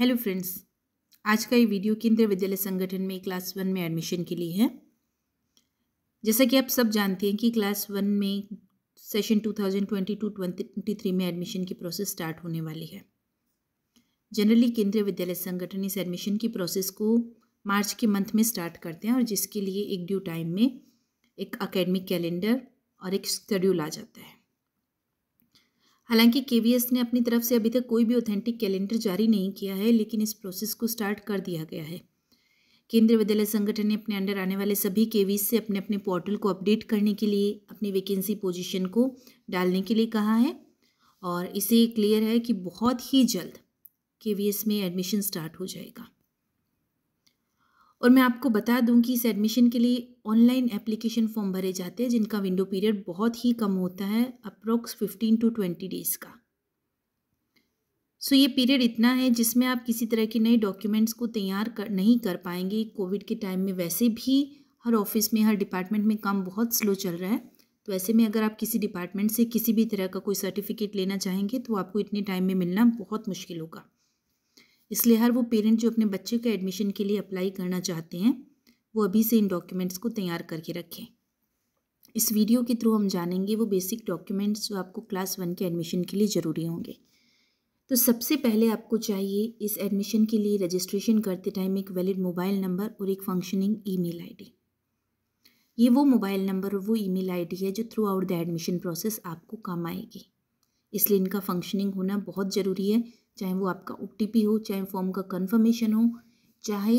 hello friends आज का ये वीडियो केंद्रीय विद्यालय संगठन में क्लास वन में एडमिशन के लिए है जैसा कि आप सब जानते हैं कि क्लास वन में सेशन 2022-23 में एडमिशन की प्रोसेस स्टार्ट होने वाली है जनरली केंद्रीय विद्यालय संगठन इस एडमिशन की प्रोसेस को मार्च के मंथ में स्टार्ट करते हैं और जिसके लिए एक ड्यू टाइम में एक अकेडमिक कैलेंडर और एक शेड्यूल आ जाता है हालांकि के ने अपनी तरफ से अभी तक कोई भी ऑथेंटिक कैलेंडर जारी नहीं किया है लेकिन इस प्रोसेस को स्टार्ट कर दिया गया है केंद्रीय विद्यालय संगठन ने अपने अंडर आने वाले सभी के से अपने अपने पोर्टल को अपडेट करने के लिए अपनी वैकेंसी पोजिशन को डालने के लिए कहा है और इसे क्लियर है कि बहुत ही जल्द के में एडमिशन स्टार्ट हो जाएगा और मैं आपको बता दूं कि इस एडमिशन के लिए ऑनलाइन एप्लीकेशन फॉर्म भरे जाते हैं जिनका विंडो पीरियड बहुत ही कम होता है approx fifteen to twenty days का सो so, ये पीरियड इतना है जिसमें आप किसी तरह के नए डॉक्यूमेंट्स को तैयार कर नहीं कर पाएंगे कोविड के टाइम में वैसे भी हर ऑफिस में हर डिपार्टमेंट में काम बहुत स्लो चल रहा है तो ऐसे में अगर आप किसी डिपार्टमेंट से किसी भी तरह का कोई सर्टिफिकेट लेना चाहेंगे तो आपको इतने टाइम में मिलना बहुत मुश्किल होगा इसलिए हर वो पेरेंट जो अपने बच्चे का एडमिशन के लिए अप्लाई करना चाहते हैं वो अभी से इन डॉक्यूमेंट्स को तैयार करके रखें इस वीडियो के थ्रू हम जानेंगे वो बेसिक डॉक्यूमेंट्स जो आपको क्लास वन के एडमिशन के लिए ज़रूरी होंगे तो सबसे पहले आपको चाहिए इस एडमिशन के लिए रजिस्ट्रेशन करते टाइम एक वैलिड मोबाइल नंबर और एक फंक्शनिंग ईमेल आईडी ये वो मोबाइल नंबर और वो ईमेल आईडी है जो throughout the admission process आपको काम आएगी इसलिए इनका फंक्शनिंग होना बहुत ज़रूरी है चाहे वो आपका ओ हो चाहे फॉर्म का कन्फर्मेशन हो चाहे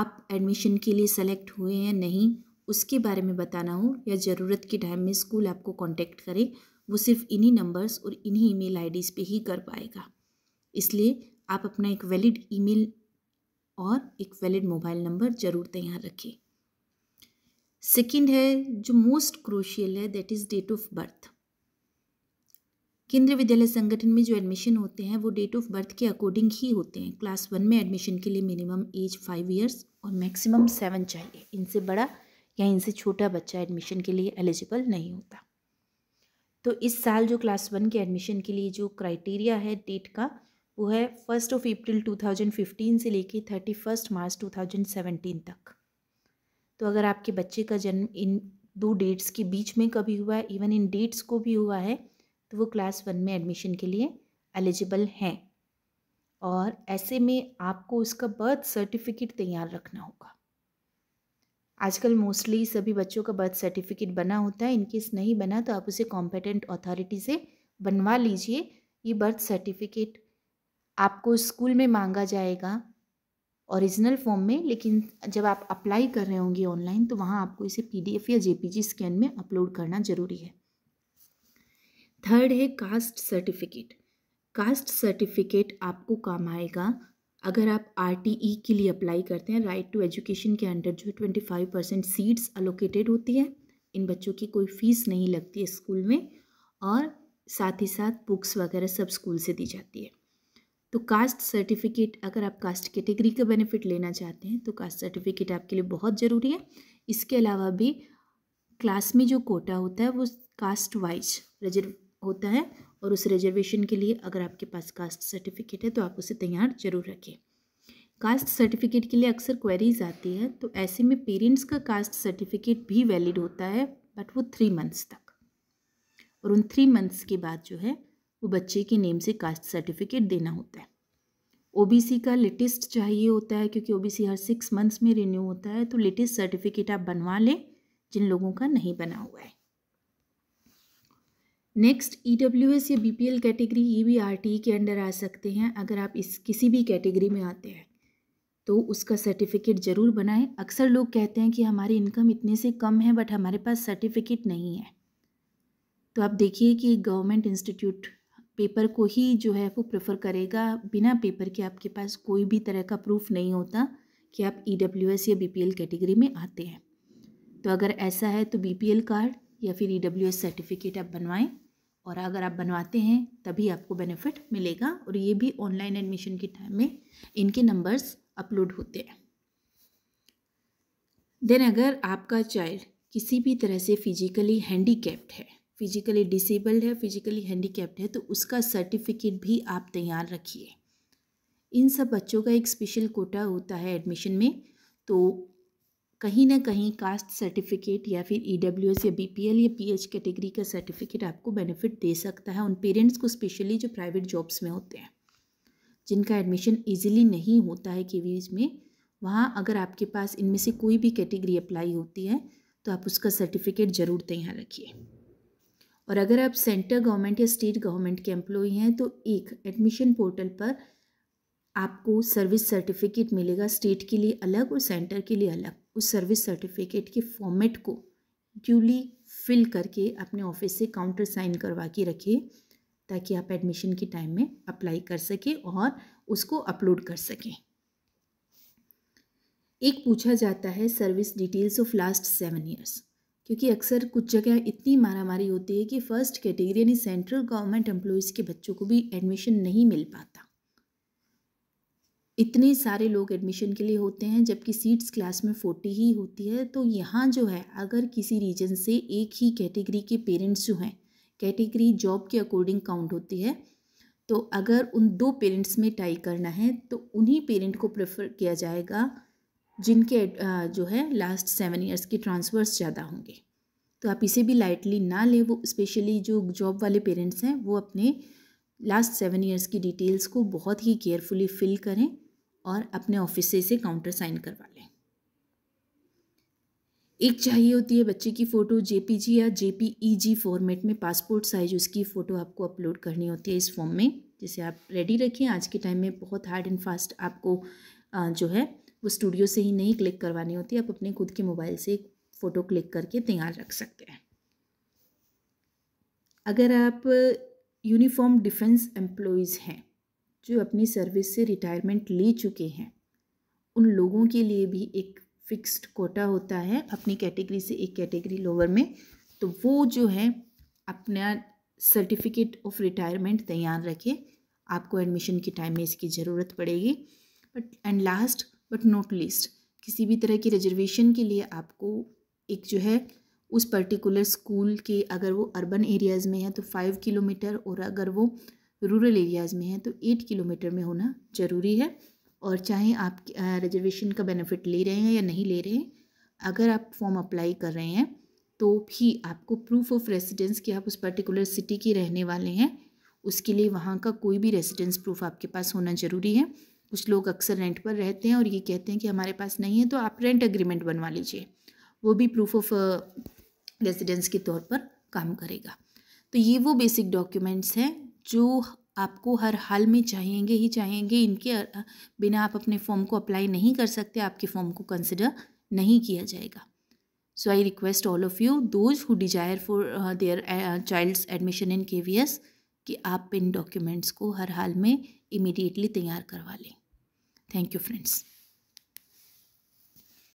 आप एडमिशन के लिए सेलेक्ट हुए हैं नहीं उसके बारे में बताना हो या ज़रूरत के टाइम में स्कूल आपको कांटेक्ट करे वो सिर्फ इन्हीं नंबर्स और इन्हीं ईमेल आईडीज़ पे ही कर पाएगा इसलिए आप अपना एक वैलिड ईमेल और एक वैलिड मोबाइल नंबर ज़रूर तैयार रखें सेकंड है जो मोस्ट क्रूशियल है that is date of birth Kendriya Vidyalaya Sangathan में जो एडमिशन होते हैं वो डेट ऑफ बर्थ के अकॉर्डिंग ही होते हैं क्लास वन में एडमिशन के लिए मिनिमम एज फाइव ईयर्स और मैक्सिमम सेवन चाहिए इनसे बड़ा या इनसे छोटा बच्चा एडमिशन के लिए एलिजिबल नहीं होता तो इस साल जो क्लास वन के एडमिशन के लिए जो क्राइटेरिया है डेट का वो है फर्स्ट ऑफ अप्रैल 2015 से लेके थर्टी फर्स्ट मार्च 2017 तक तो अगर आपके बच्चे का जन्म इन दो डेट्स के बीच में कभी हुआ है इवन इन डेट्स को भी हुआ है तो वो क्लास वन में एडमिशन के लिए एलिजिबल हैं और ऐसे में आपको उसका बर्थ सर्टिफिकेट तैयार रखना होगा आजकल मोस्टली सभी बच्चों का बर्थ सर्टिफिकेट बना होता है इनकेस नहीं बना तो आप उसे कॉम्पिटेंट अथॉरिटी से बनवा लीजिए ये बर्थ सर्टिफिकेट आपको स्कूल में मांगा जाएगा ओरिजिनल फॉर्म में लेकिन जब आप अप्लाई कर रहे होंगे ऑनलाइन तो वहाँ आपको इसे पीडीएफ या जेपीजी स्कैन में अपलोड करना ज़रूरी है थर्ड है कास्ट सर्टिफिकेट कास्ट सर्टिफिकेट आपको काम आएगा अगर आप आर के लिए अप्लाई करते हैं राइट टू एजुकेशन के अंडर जो twenty five percent seats allocated होती है इन बच्चों की कोई फीस नहीं लगती है स्कूल में और साथ ही साथ बुक्स वगैरह सब स्कूल से दी जाती है तो कास्ट सर्टिफिकेट अगर आप कास्ट कैटेगरी का बेनिफिट लेना चाहते हैं तो कास्ट सर्टिफिकेट आपके लिए बहुत ज़रूरी है इसके अलावा भी क्लास में जो कोटा होता है वो कास्ट वाइज होता है और उस रिजर्वेशन के लिए अगर आपके पास कास्ट सर्टिफिकेट है तो आप उसे तैयार जरूर रखें कास्ट सर्टिफिकेट के लिए अक्सर क्वेरीज आती है तो ऐसे में पेरेंट्स का कास्ट सर्टिफिकेट भी वैलिड होता है बट वो थ्री मंथ्स तक और उन थ्री मंथ्स के बाद जो है वो बच्चे के नेम से कास्ट सर्टिफिकेट देना होता है ओबीसी का लेटेस्ट चाहिए होता है क्योंकि ओबीसी हर सिक्स मंथ्स में रिन्यू होता है तो लेटेस्ट सर्टिफिकेट आप बनवा लें जिन लोगों का नहीं बना हुआ है नेक्स्ट ई डब्ल्यू एस या बी पी एल कैटेगरी ये भी आर टी ई के अंडर आ सकते हैं अगर आप इस किसी भी कैटेगरी में आते हैं तो उसका सर्टिफिकेट ज़रूर बनाएं अक्सर लोग कहते हैं कि हमारी इनकम इतने से कम है बट हमारे पास सर्टिफिकेट नहीं है तो आप देखिए कि गवर्नमेंट इंस्टीट्यूट पेपर को ही जो है वो प्रेफर करेगा बिना पेपर के आपके पास कोई भी तरह का प्रूफ नहीं होता कि आप ई डब्ल्यू एस या बी पी एल कैटेगरी में आते हैं तो अगर ऐसा है तो बी पी एल कार्ड या फिर ई डब्ल्यू एस सर्टिफिकेट आप बनवाएं और अगर आप बनवाते हैं तभी आपको बेनिफिट मिलेगा और ये भी ऑनलाइन एडमिशन के टाइम में इनके नंबर्स अपलोड होते हैं देन अगर आपका चाइल्ड किसी भी तरह से फिजिकली हैंडीकेप्ड है फिजिकली डिसेबल्ड है फिजिकली कैप्ड है तो उसका सर्टिफिकेट भी आप तैयार रखिए इन सब बच्चों का एक स्पेशल कोटा होता है एडमिशन में तो कहीं ना कहीं कास्ट सर्टिफिकेट या फिर ई डब्ल्यू एस या बी पी एल या पी एच कैटेगरी का सर्टिफिकेट आपको बेनिफिट दे सकता है उन पेरेंट्स को स्पेशली जो प्राइवेट जॉब्स में होते हैं जिनका एडमिशन ईजिली नहीं होता है के में वहाँ अगर आपके पास इनमें से कोई भी कैटेगरी अप्लाई होती है तो आप उसका सर्टिफिकेट ज़रूर तैयार रखिए और अगर आप सेंटर गवर्नमेंट या स्टेट गवर्नमेंट के एम्प्लॉई हैं तो एक एडमिशन पोर्टल पर आपको सर्विस सर्टिफिकेट मिलेगा स्टेट के लिए अलग और सेंटर के लिए अलग उस सर्विस सर्टिफिकेट के फॉर्मेट को ड्यूली फिल करके अपने ऑफिस से काउंटर साइन करवा के रखिए ताकि आप एडमिशन के टाइम में अप्लाई कर सकें और उसको अपलोड कर सकें एक पूछा जाता है service details of last seven years क्योंकि अक्सर कुछ जगह इतनी मारामारी होती है कि फ़र्स्ट कैटेगरी यानी सेंट्रल गवर्नमेंट एम्प्लॉयज़ के बच्चों को भी एडमिशन नहीं मिल पाता इतने सारे लोग एडमिशन के लिए होते हैं जबकि सीट्स क्लास में फोर्टी ही होती है तो यहाँ जो है अगर किसी रीजन से एक ही कैटेगरी के पेरेंट्स जो हैं कैटेगरी जॉब के अकॉर्डिंग काउंट होती है तो अगर उन दो पेरेंट्स में टाई करना है तो उन्हीं पेरेंट को प्रेफर किया जाएगा जिनके जो है लास्ट सेवन ईयर्स के ट्रांसफ़र्स ज़्यादा होंगे तो आप इसे भी लाइटली ना लें वो स्पेशली जो जॉब वाले पेरेंट्स हैं वो अपने लास्ट सेवन ईयर्स की डिटेल्स को बहुत ही केयरफुली फिल करें और अपने ऑफिस से काउंटर साइन करवा लें एक चाहिए होती है बच्चे की फ़ोटो जेपीजी या जेपीईजी फॉर्मेट e में पासपोर्ट साइज उसकी फ़ोटो आपको अपलोड करनी होती है इस फॉर्म में जिसे आप रेडी रखें आज के टाइम में बहुत हार्ड एंड फास्ट आपको जो है वो स्टूडियो से ही नहीं क्लिक करवानी होती आप अपने खुद के मोबाइल से एक फ़ोटो क्लिक करके तैयार रख सकते हैं अगर आप यूनिफॉर्म डिफेंस एम्प्लॉयज़ हैं जो अपनी सर्विस से रिटायरमेंट ले चुके हैं उन लोगों के लिए भी एक फिक्स्ड कोटा होता है अपनी कैटेगरी से एक कैटेगरी लोअर में तो वो जो है अपना सर्टिफिकेट ऑफ रिटायरमेंट तैयार रखें आपको एडमिशन के टाइम में इसकी ज़रूरत पड़ेगी but and last but not least किसी भी तरह की रिजर्वेशन के लिए आपको एक जो है उस पर्टिकुलर स्कूल के अगर वो अर्बन एरियाज़ में है तो फाइव किलोमीटर और अगर वो रूरल एरियाज़ में है तो एट किलोमीटर में होना ज़रूरी है और चाहे आप रिजर्वेशन का बेनिफिट ले रहे हैं या नहीं ले रहे हैं अगर आप फॉर्म अप्लाई कर रहे हैं तो भी आपको प्रूफ ऑफ रेसिडेंस कि आप उस पर्टिकुलर सिटी के रहने वाले हैं उसके लिए वहाँ का कोई भी रेसिडेंस प्रूफ आपके पास होना ज़रूरी है कुछ लोग अक्सर रेंट पर रहते हैं और ये कहते हैं कि हमारे पास नहीं है तो आप रेंट अग्रीमेंट बनवा लीजिए वो भी प्रूफ ऑफ रेसिडेंस के तौर पर काम करेगा तो ये वो बेसिक डॉक्यूमेंट्स हैं जो आपको हर हाल में चाहेंगे ही चाहेंगे इनके बिना आप अपने फॉर्म को अप्लाई नहीं कर सकते आपके फॉर्म को कंसिडर नहीं किया जाएगा so I request all of you those who desire for their childs admission in K V S कि आप इन डॉक्यूमेंट्स को हर हाल में इमिडिएटली तैयार करवा लें थैंक यू फ्रेंड्स